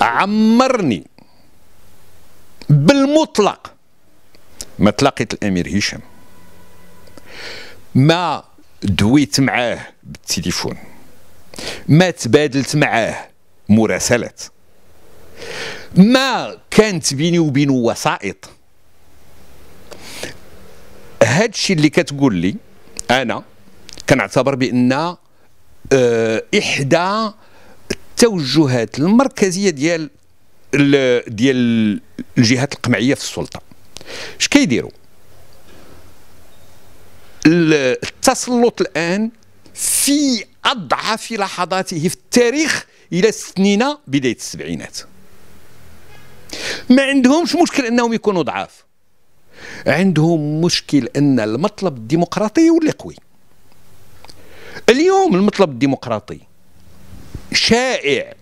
عمرني بالمطلق ما تلاقيت الامير هشام ما دويت معاه بالتليفون ما تبادلت معاه مراسلات ما كانت بيني وبينه وسائط هاد الشيء اللي كتقول لي انا كنعتبر بان آه، احدى التوجهات المركزيه ديال ديال الجهات القمعيه في السلطه اش كيديروا التسلط الان في اضعف لحظاته في التاريخ الى سنين بدايه السبعينات ما عندهمش مشكل انهم يكونوا ضعاف عندهم مشكل ان المطلب الديمقراطي يولي قوي اليوم المطلب الديمقراطي شائع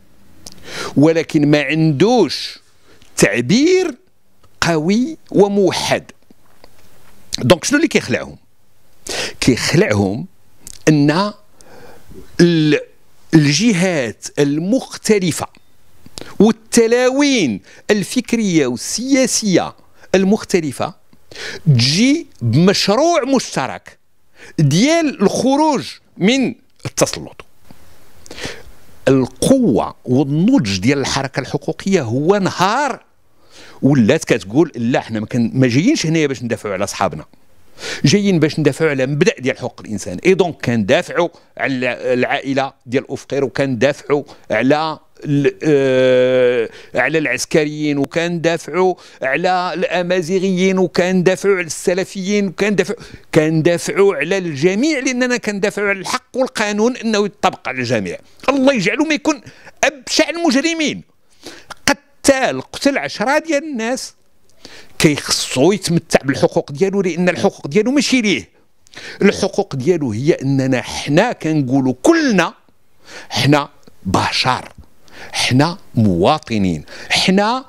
ولكن ما عندوش تعبير قوي وموحد دونك شنو اللي كيخلعهم كيخلعهم ان الجهات المختلفه والتلاوين الفكريه والسياسيه المختلفه تجي بمشروع مشترك ديال الخروج من التسلط القوه والنضج ديال الحركه الحقوقيه هو نهار ولات كتقول لا حنا ما جايينش هنايا باش ندافعوا على اصحابنا جايين باش ندافعوا على مبدا ديال حقوق الانسان اي دونك كندافعوا على العائله ديال افقير وكندافعوا على آه، على العسكريين وكان دافعوا على الامازيغيين وكان دافعوا على السلفيين وكان دافعوا كان دافعوا على الجميع لاننا كندافعوا على الحق والقانون انه يطبق على الجميع الله يجعله ما يكون ابشع المجرمين قتال قتل عشرة ديال الناس كيخصو يتمتع بالحقوق ديالو لان الحقوق ديالو ماشي ليه الحقوق ديالو هي اننا حنا كنقولوا كلنا حنا بشر حنا مواطنين حنا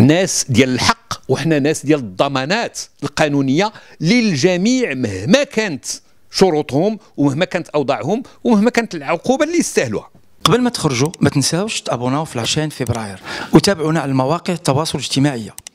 ناس ديال الحق وحنا ناس ديال الضمانات القانونيه للجميع مهما كانت شروطهم ومهما كانت اوضاعهم ومهما كانت العقوبه اللي يستاهلوها قبل ما تخرجوا ما تنساوش تابوناو في لاشين فبراير وتابعونا على المواقع التواصل الاجتماعي